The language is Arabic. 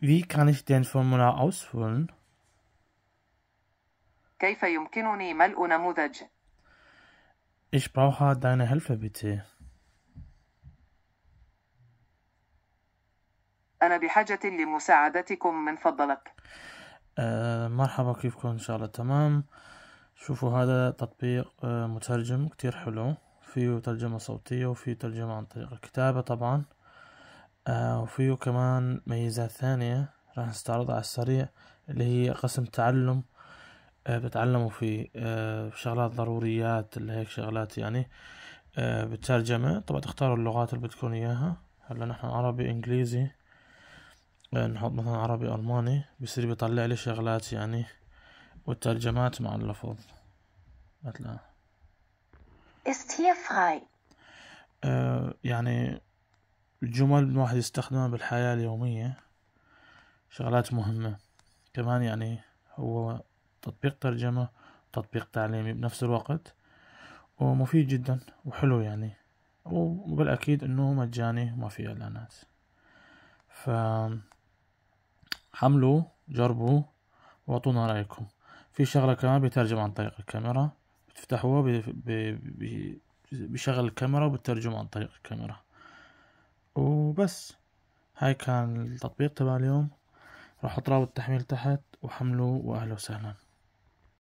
Wie kann ich den Formular ausfüllen? كيف يمكنني ملء نموذج؟ Ich brauche deine Hilfe bitte. أنا بحاجة لمساعدتكم من فضلك. آه مرحبا كيفكم إن شاء الله تمام. شوفوا هذا تطبيق آه، مترجم كتير حلو. فيه ترجمة صوتية وفيه ترجمة عن طريق الكتابة طبعا. آه، وفيه كمان ميزات ثانية راح نستعرضها على السريع اللي هي قسم تعلم آه، بتعلموا فيه آه، شغلات ضروريات اللي هيك شغلات يعني بالترجمة طبعا تختاروا اللغات اللي بدكم إياها هلا نحن عربي إنجليزي نحط مثلا عربي ألماني بصير بيطلع لي شغلات يعني والترجمات مع اللفظ مثلا Ist hier frei. يعني الجمل الواحد يستخدمها بالحياة اليومية شغلات مهمة كمان يعني هو تطبيق ترجمة تطبيق تعليمي بنفس الوقت ومفيد جدا وحلو يعني وبالأكيد أنه مجاني وما في إعلانات ف حملوا جربوا واعطونا رأيكم في شغلة كمان بيترجم عن طريق الكاميرا بتفتحوها بشغل الكاميرا وبترجم عن طريق الكاميرا وبس هاي كان التطبيق تبع اليوم راح احط رابط التحميل تحت وحمله واهلا وسهلا